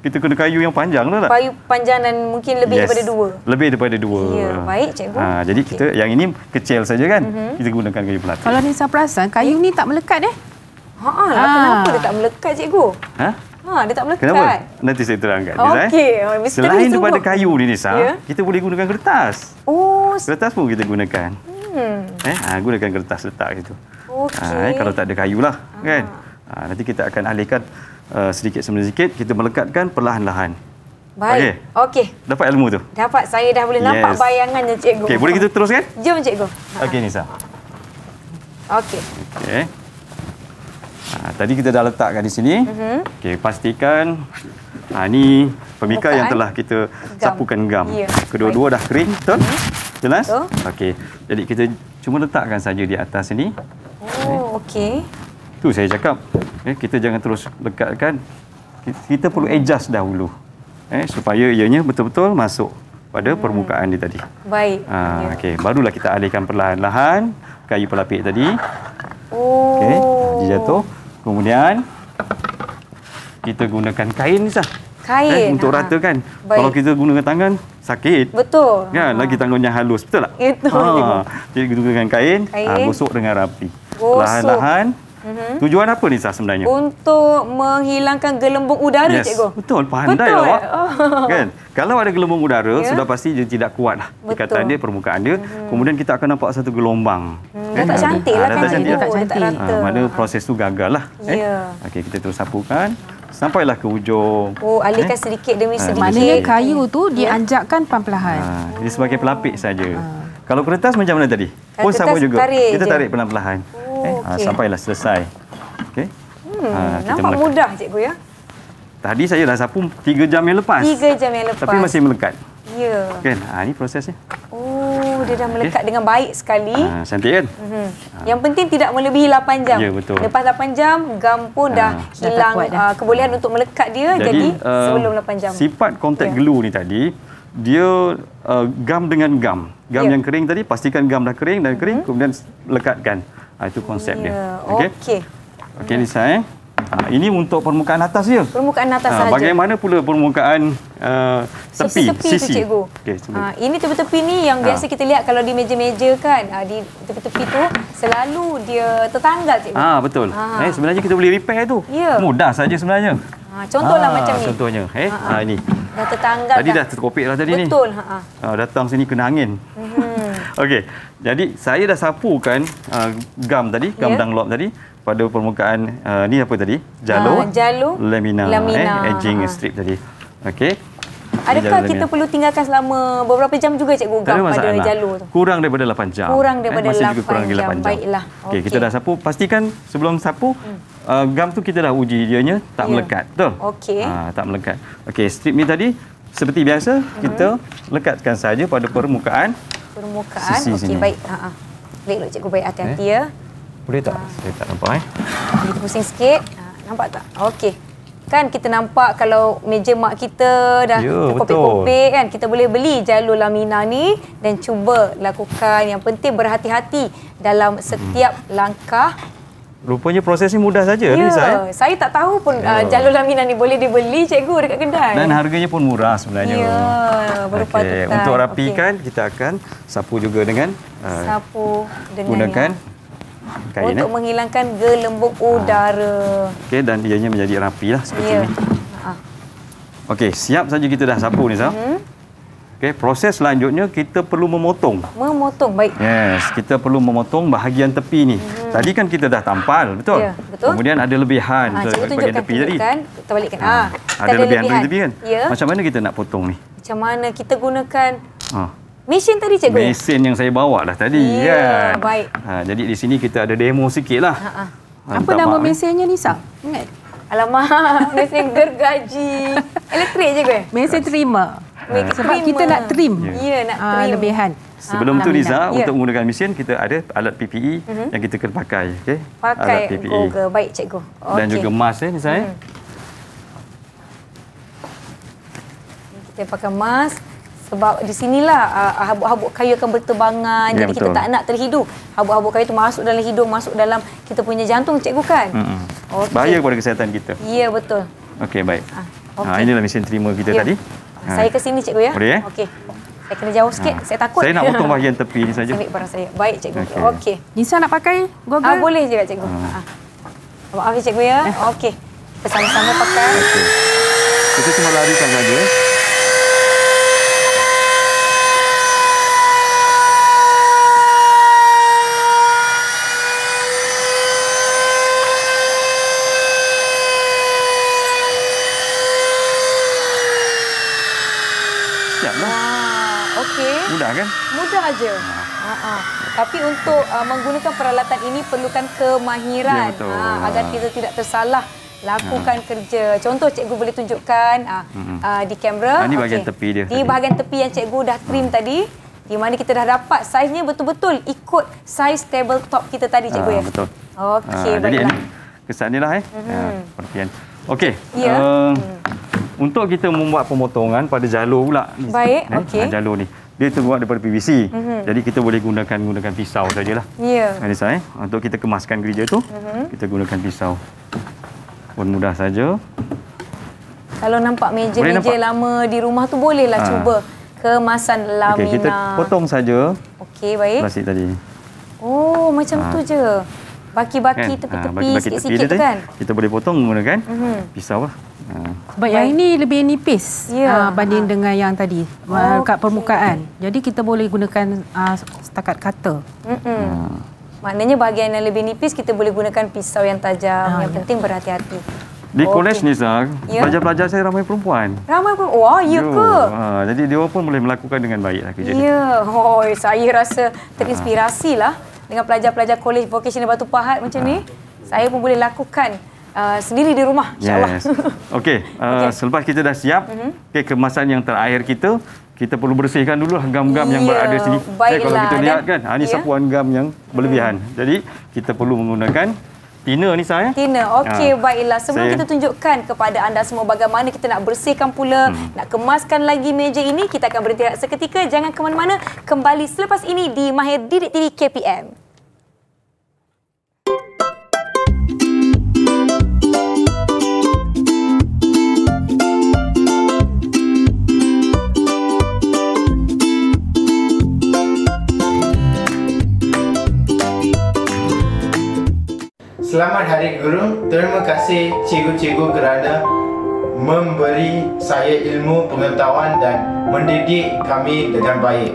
kita kena kayu yang panjang lah. Kayu panjang dan mungkin lebih yes. daripada dua. Lebih daripada dua. Ya, baik cikgu. Ha, jadi okay. kita yang ini kecil saja kan. Mm -hmm. Kita gunakan kayu pelatih. Kalau nisa saya perasan, kayu ni tak melekat eh. Haa, ha, lah. ha. kenapa dia tak melekat cikgu? Haa? Ha, dia tak melekat. Kenapa? Nanti saya terangkan. Eh. Okey. Oh, Selain daripada kayu ni, Nisa, yeah. Ya. kita boleh gunakan kertas. Oh. Kertas pun kita gunakan. Hmm. Eh, ha, gunakan kertas letak itu. Okey. Ha, eh, kalau tak ada kayu lah, ha. kan? Ha, nanti kita akan alihkan Eh, sedikit sama sedikit kita melekatkan perlahan-lahan. Baik. Okey. Okay. Dapat ilmu tu. Dapat. Saya dah boleh yes. nampak bayangannya cikgu. Okey, boleh kita teruskan? Jom cikgu. Okey Nisa. Okey. Okey. Ha, tadi kita dah letakkan di sini. Uh-huh. Okey, pastikan ha ni pemikat Bukan. yang telah kita gam. sapukan gam. Ya. Kedua-dua dah kering, betul? Uh-huh. Jelas? Okey. Jadi kita cuma letakkan saja di atas sini. Oh, okey. Okay. Itu saya cakap. Eh, kita jangan terus lekatkan. Kita perlu adjust dahulu. Eh, supaya ianya betul-betul masuk pada hmm. permukaan dia tadi. Baik. Ha, ah, ya. okay. Barulah kita alihkan perlahan-lahan kayu pelapik tadi. Oh. Okay. Dia jatuh. Kemudian kita gunakan kain sah. Kain. Eh, untuk ah. rata kan. Kalau kita gunakan tangan, sakit. Betul. Kan? Lagi tangannya halus. Betul tak? Itu. Ha. Jadi kita gunakan kain, kain. Ha, gosok dengan rapi. Gosok. Lahan-lahan. Mm-hmm. Tujuan apa ni Zah sebenarnya? Untuk menghilangkan gelembung udara yes. cikgu. Betul, pandai Betul. Lah awak. Oh. Kan? Kalau ada gelembung udara, yeah. sudah pasti dia tidak kuat. Lah. Ikatan dia, permukaan dia. Mm-hmm. Kemudian kita akan nampak satu gelombang. hmm Kan? Dia tak cantik ha, lah kan cikgu. Dia tak cantik. Ha, mana proses tu gagal lah. Yeah. Eh? Ya. Okay, kita terus sapukan. Sampailah ke hujung. Oh, eh? alihkan eh? sedikit demi ah, sedikit. Maknanya kayu tu yeah. dianjakkan perlahan-lahan. Ha, ah, dia sebagai pelapik saja. Ha. Kalau kertas macam mana tadi? Kalau oh, sama juga. Kita tarik je. pelan-pelan okay. Eh, ah, okay. sampailah selesai. Okey. Hmm, ha, nampak melekat. mudah cikgu ya. Tadi saya dah sapu 3 jam yang lepas. 3 jam yang lepas. Tapi masih melekat. Ya. Kan? Ha ini prosesnya. Oh, dia dah melekat dengan baik sekali. Ha, cantik kan? Mm -hmm. ha. Yang penting tidak melebihi 8 jam. Ya, betul. Lepas 8 jam, gam pun ha. dah hilang dah dah. kebolehan untuk melekat dia. Jadi, jadi uh, sebelum 8 jam. Sifat kontak yeah. glue ni tadi, dia uh, gam dengan gam. Gam yeah. yang kering tadi, pastikan gam dah kering dan kering. Mm -hmm. Kemudian lekatkan. Ha, itu konsep yeah. dia. Ya, okey. Okey okay, Lisa eh. Ha, ini untuk permukaan atas dia. Permukaan atas ha, sahaja. Bagaimana pula permukaan uh, tepi, sisi? Sisi tu cikgu. Okay, ha, ini tepi-tepi ni yang biasa kita lihat kalau di meja-meja kan. Ha, di tepi-tepi tu selalu dia tertanggal cikgu. Ha, betul. Ha. Eh, sebenarnya kita boleh repair tu. Yeah. Mudah saja sebenarnya. Ha, contohlah ha, macam ni. Contohnya. Eh, ha, ha. Ha, ini. Dah tertanggal. Tadi kan? dah, dah terkopik lah tadi betul. ni. Betul. Ha, ha. ha, datang sini kena angin. Mm -hmm. Okey. Jadi saya dah sapukan uh, gam tadi, gam yeah. dunlop tadi pada permukaan uh, ni apa tadi? Jalur. Uh, jalur lamina, lamina. Eh, edging uh. strip tadi. Okey. Adakah kita lamina. perlu tinggalkan selama beberapa jam juga cikgu gam pada jalur tu? Kurang daripada 8 jam. Kurang eh, daripada eh, masih 8, juga kurang jam. 8 jam. Baiklah. Okey, okay. kita dah sapu. Pastikan sebelum sapu hmm. uh, gam tu kita dah uji dia nya tak yeah. melekat, betul? Okey. Uh, tak melekat. Okey, strip ni tadi seperti biasa, kita hmm. lekatkan saja pada permukaan permukaan. Okey, baik. Ha-ha. Baiklah, cikgu baik hati-hati eh? ya. Boleh tak? Ha. Saya tak nampak. Eh? Boleh pusing sikit. Ha. Nampak tak? Okey. Kan kita nampak kalau meja mak kita dah ya, kopek-kopek kan. Kita boleh beli jalur lamina ni dan cuba lakukan. Yang penting berhati-hati dalam setiap hmm. langkah Rupanya proses ni mudah saja yeah. Lisa. Ya, saya tak tahu pun yeah. uh, ah, jalur laminan ni boleh dibeli cikgu dekat kedai. Dan harganya pun murah sebenarnya. Ya, yeah. okay. Untuk rapikan, okay. kita akan sapu juga dengan... Uh, sapu dengan... Gunakan ya. kain. Untuk eh? menghilangkan gelembung udara. Okey, dan ianya menjadi rapi lah seperti yeah. ini. Ah. Okey, siap saja kita dah sapu ni, Lisa. Mm -hmm. Okay, proses selanjutnya kita perlu memotong. Memotong, baik. Yes, kita perlu memotong bahagian tepi ni. Hmm. Tadi kan kita dah tampal, betul? Ya, betul. Kemudian ada lebihan ha, ah, bahagian tepi tadi. Kita tunjukkan, kita balikkan. Ha, ha, ada lebihan lebihan. tepi kan? Ya. Macam mana kita nak potong ni? Macam mana kita gunakan ha. mesin tadi, cikgu? Mesin yang saya bawa lah tadi, ya, Ya, baik. Ha, jadi di sini kita ada demo sikit lah. Ha, ha. Apa nama eh. mesinnya, Nisa? Ingat? Alamak, mesin gergaji. Elektrik, cikgu? Mesin eh? Mesin terima. Ah. Sebab trim. kita nak ah. trim. Ya, yeah. yeah, nak ah, trim. lebihan. Sebelum ah, tu Liza, yeah. untuk ya. menggunakan mesin, kita ada alat PPE uh mhm. -huh. yang kita kena pakai. Okay? Pakai alat PPE. Google. Baik, cikgu. Okay. Dan juga mask, eh, Liza. Uh eh? -huh. Hmm. Kita pakai mask. Sebab di sinilah habuk-habuk kayu akan berterbangan. Yeah, jadi betul. kita tak nak terhidup. Habuk-habuk kayu itu masuk dalam hidung, masuk dalam kita punya jantung, cikgu kan? Mm -hmm. hmm. okay. Bahaya kepada kesihatan kita. Ya, yeah, betul. Okey, baik. Ah, okay. ha, inilah mesin terima kita yeah. tadi. Ha. Saya ke sini cikgu ya. Boleh eh? Okey. Saya kena jauh sikit. Ha. Saya takut. Saya nak potong bahagian tepi ni saja. Ambil barang saya. Baik cikgu. Okey. Okay. Nisa nak pakai goggle? Ah boleh juga cikgu. Ha. Ha. Maaf ya, cikgu ya. Eh. Okey. Sama-sama pakai. Okey. Kita cuma lari saja. Eh. mudah kan? Mudah aja. Ha. Ha -ha. Tapi untuk uh, menggunakan peralatan ini perlukan kemahiran ya, ha, agar kita tidak tersalah lakukan ha. kerja. Contoh cikgu boleh tunjukkan uh, hmm. uh, di kamera. Ini bahagian okay. tepi dia. Di bahagian tepi yang cikgu dah trim ha. tadi. Di mana kita dah dapat saiznya betul-betul ikut saiz tabletop kita tadi cikgu ha, ya? Betul. Okey, ha, baiklah. Jadi kesan inilah eh. Hmm. Ya, Okey. Ya. Uh, hmm. Untuk kita membuat pemotongan pada jalur pula. Baik, eh, okey. Jalur ni dia terbuat daripada PVC. Mm-hmm. Jadi kita boleh gunakan gunakan pisau sajalah. Ya. Yeah. Eh? Ah, untuk kita kemaskan gereja tu, mm-hmm. kita gunakan pisau. Pun mudah saja. Kalau nampak meja-meja lama di rumah tu bolehlah ha. cuba kemasan lamina. Okey, kita potong saja. Okey, baik. Plastik tadi. Oh, macam ha. tu je. Baki-baki kan? tepi-tepi sikit-sikit kan? Kita boleh potong menggunakan mm-hmm. pisau lah. Sebab yang, yang ini lebih nipis yeah. Ya. uh, banding ha. dengan yang tadi ah, oh, uh, kat permukaan. Okay. Jadi kita boleh gunakan uh, setakat kata. Mm -mm. Ha. Maknanya bahagian yang lebih nipis kita boleh gunakan pisau yang tajam. Ha, yang ya. penting berhati-hati. Di okay. kolej ni Zah, yeah. pelajar-pelajar saya ramai perempuan. Ramai perempuan? Wah, iya ke? Ha, jadi dia pun boleh melakukan dengan baik. Lah ya, yeah. oh, saya rasa terinspirasi lah dengan pelajar-pelajar kolej vocational Batu Pahat macam ha. ni. Saya pun boleh lakukan. Eh, sendiri di rumah insyaallah. Yes. Okey, uh, eh, okay. selepas kita dah siap, mhm. okey kemasan yang terakhir kita, kita perlu bersihkan dulu lah gam-gam yeah. yang ya, berada sini. Baiklah. Okay, kalau kita lihat kan, ha, ini yeah. sapuan gam yang mhm. berlebihan. Hmm. Jadi, kita perlu menggunakan Tina ni saya. Tina. Okey, ha. baiklah. Sebelum saya. kita tunjukkan kepada anda semua bagaimana kita nak bersihkan pula, hmm. nak kemaskan lagi meja ini, kita akan berhenti seketika. Jangan ke mana-mana. Kembali selepas ini di Mahir Didik TV KPM. Selamat Hari Guru. Terima kasih cikgu-cikgu kerana memberi saya ilmu pengetahuan dan mendidik kami dengan baik.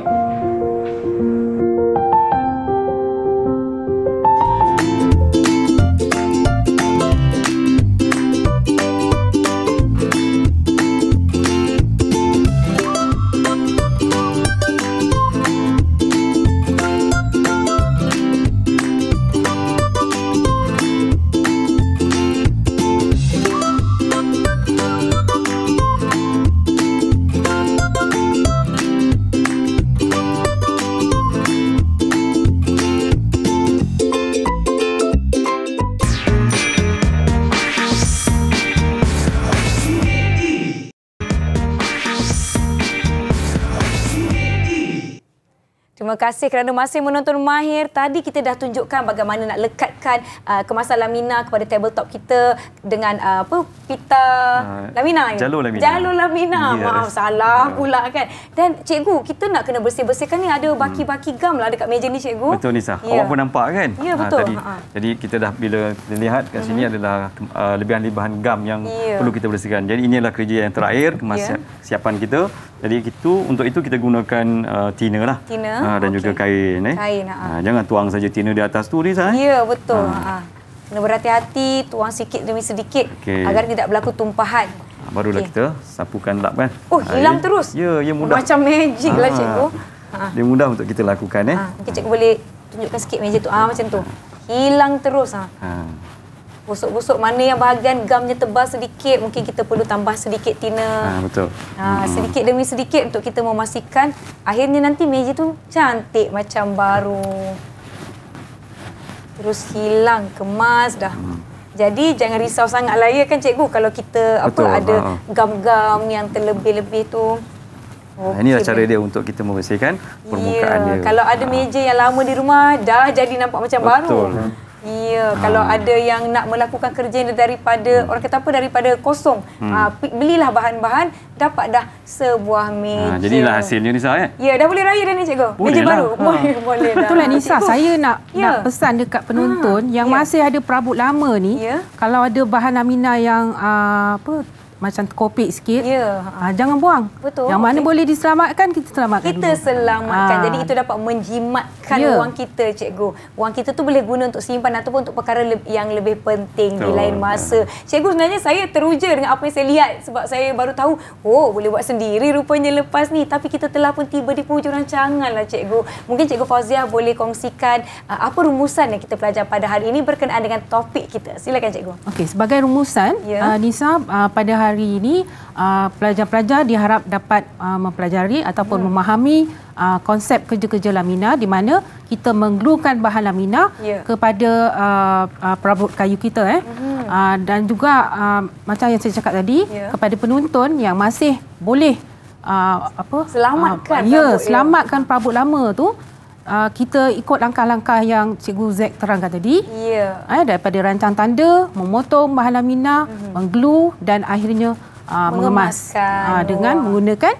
terima kasih kerana masih menonton Mahir. Tadi kita dah tunjukkan bagaimana nak lekat menggunakan uh, kemasan lamina kepada tabletop kita dengan uh, apa pita uh, lamina ya? jalur lamina jalur lamina yes. maaf salah yeah. pula kan dan cikgu kita nak kena bersih-bersihkan ni ada hmm. baki-baki gam lah dekat meja ni cikgu betul Nisa yeah. awak pun nampak kan ya yeah, betul ha, ha, tadi. jadi kita dah bila kita lihat kat sini mm -hmm. adalah uh, lebihan-lebihan gam yang yeah. perlu kita bersihkan jadi inilah kerja yang terakhir ya. kemasan yeah. siapan kita jadi itu untuk itu kita gunakan uh, tina lah tina. Ha, dan okay. juga kain eh kain, ha. Ha, ah, jangan tuang saja tina di atas tu ni sah eh. ya betul ha betul. Ha. Ha. Kena berhati-hati, tuang sikit demi sedikit okay. agar tidak berlaku tumpahan. Ah, barulah okay. kita sapukan lap kan. Oh, Air. Ah, hilang ya. terus? Ya, ya mudah. Macam magic ha. lah cikgu. Ha. Dia mudah untuk kita lakukan. Eh. Ha. Mungkin cikgu boleh tunjukkan sikit meja tu. Ah ha, macam tu. Hilang terus. Ha. ha. Busuk-busuk mana yang bahagian gamnya tebal sedikit, mungkin kita perlu tambah sedikit tina. Ha, betul. Ha, sedikit demi sedikit untuk kita memastikan akhirnya nanti meja tu cantik macam baru terus hilang kemas dah. Hmm. Jadi jangan risau sangat lah ya kan cikgu kalau kita Betul, apa ada ha, ha. gam-gam yang terlebih-lebih tu. Ha, okay. Inilah cara dia untuk kita membersihkan permukaan yeah. dia. Kalau ada ha. meja yang lama di rumah dah jadi nampak macam Betul. baru. Betul. Ya, ha. kalau ah. ada yang nak melakukan kerja daripada hmm. orang kata apa daripada kosong, hmm. ha, belilah bahan-bahan dapat dah sebuah ah, meja. Ha, lah hasilnya Nisa ya. Ya, dah boleh raya dah ni cikgu. Boleh meja lah. baru. Ha. Boleh, boleh dah. Betul lah Nisa, cikgu. saya nak ya. nak pesan dekat penonton ha. yang ya. masih ada perabot lama ni, ya. kalau ada bahan amina yang uh, apa macam kopik sikit. Ya. Yeah. Jangan buang. Betul. Yang mana boleh diselamatkan, kita selamatkan. Kita dulu. selamatkan. Aa. Jadi ah. itu dapat menjimatkan yeah. wang kita, cikgu. Wang kita tu boleh guna untuk simpan ataupun untuk perkara le yang lebih penting Betul. di lain masa. Cikgu sebenarnya saya teruja dengan apa yang saya lihat sebab saya baru tahu, oh boleh buat sendiri rupanya lepas ni. Tapi kita telah pun tiba di pujuh rancangan lah cikgu. Mungkin cikgu Fauzia boleh kongsikan uh, apa rumusan yang kita pelajar pada hari ini berkenaan dengan topik kita. Silakan cikgu. Okey, sebagai rumusan, yeah. Ya. uh, Nisa uh, pada hari hari ini ah, pelajar-pelajar uh, diharap dapat uh, mempelajari ataupun yeah. memahami uh, konsep kerja-kerja lamina di mana kita mengglukan bahan lamina yeah. kepada uh, uh, perabot kayu kita eh hmm uh, dan juga uh, macam yang saya cakap tadi yeah. kepada penonton yang masih boleh uh, apa selamatkan uh, ya, perabot, ya. selamatkan ya. perabot lama tu uh, kita ikut langkah-langkah yang Cikgu Zack terangkan tadi. Ya. Yeah. Eh, daripada rancang tanda, memotong bahan lamina, mm-hmm. mengglue dan akhirnya uh, mengemas uh, dengan oh. menggunakan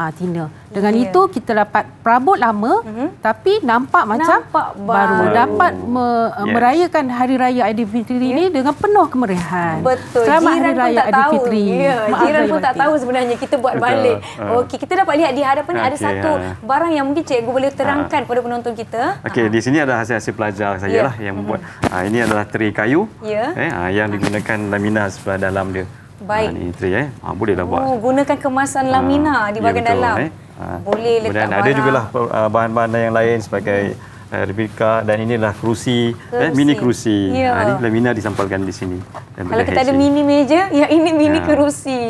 uh, Tina. Dengan yeah. itu kita dapat perabot lama mm-hmm. tapi nampak macam nampak baru. baru dapat me- eh, yes. merayakan hari raya Aidilfitri yeah. ini dengan penuh kemeriahan. Betul. Selamat Jiran hari raya Aidilfitri. Yeah. Jiran pun tak tahu sebenarnya kita buat Betul. balik. Uh. Okey, kita dapat lihat di hadapan okay, ada satu uh. barang yang mungkin cikgu boleh terangkan uh. pada penonton kita. Okey, uh. di sini ada hasil-hasil pelajar saya yeah. lah yang membuat. Mm-hmm. Uh. Uh, ini adalah teri kayu. Yeah. Eh, uh, yang digunakan lamina sebelah dalam dia. Baik. Ha, ni tray eh. Ha, boleh lah oh, buat. gunakan kemasan lamina ah, di bahagian ya, dalam. Eh. Ha. Boleh letak Kemudian barang. Ada jugalah bahan-bahan yang lain sebagai... Hmm replika eh, dan inilah kerusi, eh, kerusi. Eh, mini kerusi. Yeah. Ya. Ha, ini lamina disampalkan di sini. Kalau kita ada mini meja, ya ini mini yeah. kerusi.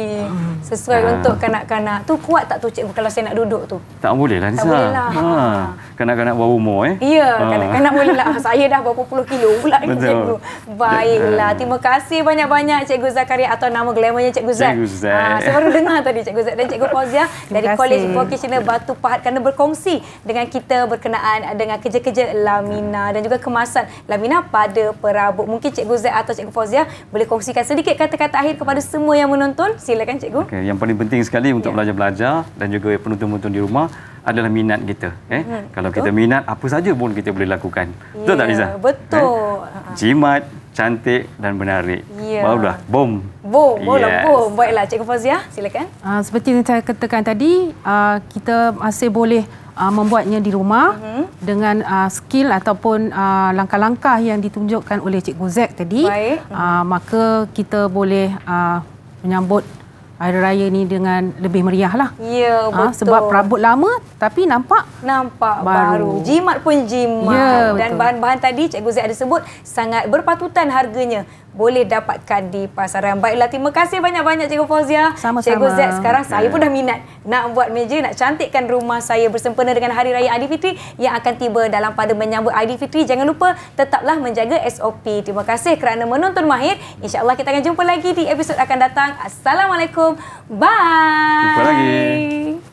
Sesuai yeah. untuk kanak-kanak. Tu kuat tak tu cikgu kalau saya nak duduk tu? Tak boleh lah Tak boleh lah. Ah, kanak-kanak bawa umur eh. Ya, yeah, ha. kanak-kanak boleh lah. Saya dah berapa puluh kilo pula ni cikgu. Baiklah. Ya. Terima kasih banyak-banyak cikgu Zakaria atau nama glamournya cikgu Zat. Cikgu Zat. Ha, ah, saya baru dengar tadi cikgu Zat dan cikgu Fauzia dari kasih. College Vocational Batu Pahat kerana berkongsi dengan kita berkenaan dengan kerja-kerja kerja lamina dan juga kemasan lamina pada perabot. Mungkin Cikgu Z atau Cikgu Fauzia boleh kongsikan sedikit kata-kata akhir kepada semua yang menonton. Silakan Cikgu. Okay. Yang paling penting sekali untuk ya. belajar-belajar yeah. dan juga penonton-penonton di rumah adalah minat kita. Eh? Hmm. Kalau Betul. kita minat, apa saja pun kita boleh lakukan. Yeah. Betul tak ya, Liza? Betul. Eh? Jimat, cantik dan menarik. Yeah. Barulah, boom. Boom, boom, yes. boom. Baiklah Cikgu Fauzia, silakan. Uh, seperti yang saya katakan tadi, uh, kita masih boleh uh, membuatnya di rumah mm -hmm. dengan uh, skill ataupun uh, langkah-langkah uh, yang ditunjukkan oleh Cikgu Zack tadi, uh, maka kita boleh uh, menyambut Hari Raya ni dengan lebih meriah lah. Ya, ah, betul. Ha, sebab perabot lama tapi nampak nampak baru. baru. Jimat pun jimat. Ya, Dan bahan-bahan tadi Cikgu Zek ada sebut sangat berpatutan harganya boleh dapatkan di pasaran. Baiklah, terima kasih banyak-banyak Cikgu Fauzia. Sama-sama. Cikgu Z, sekarang saya ya. pun dah minat nak buat meja, nak cantikkan rumah saya bersempena dengan Hari Raya Fitri yang akan tiba dalam pada menyambut Fitri Jangan lupa tetaplah menjaga SOP. Terima kasih kerana menonton Mahir. InsyaAllah kita akan jumpa lagi di episod akan datang. Assalamualaikum. Bye. Jumpa lagi.